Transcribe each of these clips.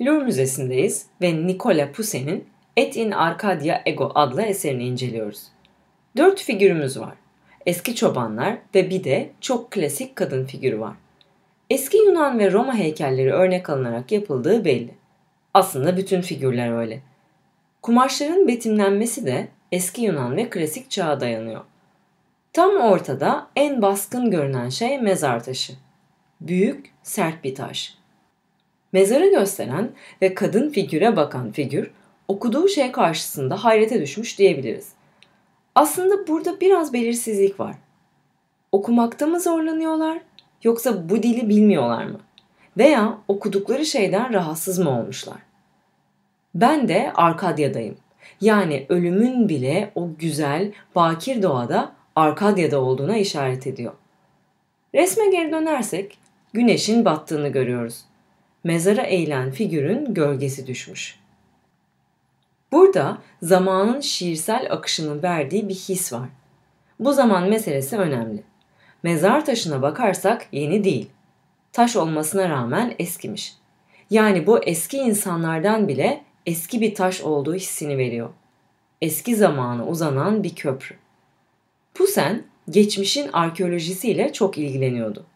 Louvre Müzesi'ndeyiz ve Nicola Poussin'in Et in Arcadia Ego adlı eserini inceliyoruz. Dört figürümüz var. Eski çobanlar ve bir de çok klasik kadın figürü var. Eski Yunan ve Roma heykelleri örnek alınarak yapıldığı belli. Aslında bütün figürler öyle. Kumaşların betimlenmesi de eski Yunan ve klasik çağa dayanıyor. Tam ortada en baskın görünen şey mezar taşı. Büyük, sert bir taş. Mezarı gösteren ve kadın figüre bakan figür okuduğu şey karşısında hayrete düşmüş diyebiliriz. Aslında burada biraz belirsizlik var. Okumakta mı zorlanıyorlar yoksa bu dili bilmiyorlar mı? Veya okudukları şeyden rahatsız mı olmuşlar? Ben de Arkadya'dayım. Yani ölümün bile o güzel, bakir doğada Arkadya'da olduğuna işaret ediyor. Resme geri dönersek güneşin battığını görüyoruz mezara eğilen figürün gölgesi düşmüş. Burada zamanın şiirsel akışının verdiği bir his var. Bu zaman meselesi önemli. Mezar taşına bakarsak yeni değil. Taş olmasına rağmen eskimiş. Yani bu eski insanlardan bile eski bir taş olduğu hissini veriyor. Eski zamanı uzanan bir köprü. Pusen geçmişin arkeolojisiyle çok ilgileniyordu.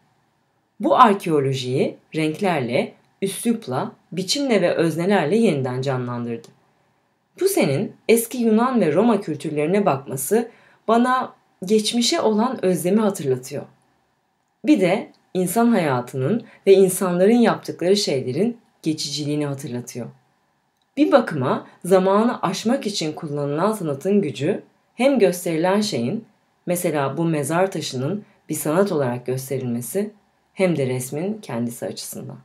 Bu arkeolojiyi renklerle, üslupla, biçimle ve öznelerle yeniden canlandırdı. Puse'nin eski Yunan ve Roma kültürlerine bakması bana geçmişe olan özlemi hatırlatıyor. Bir de insan hayatının ve insanların yaptıkları şeylerin geçiciliğini hatırlatıyor. Bir bakıma zamanı aşmak için kullanılan sanatın gücü hem gösterilen şeyin, mesela bu mezar taşının bir sanat olarak gösterilmesi hem de resmin kendisi açısından.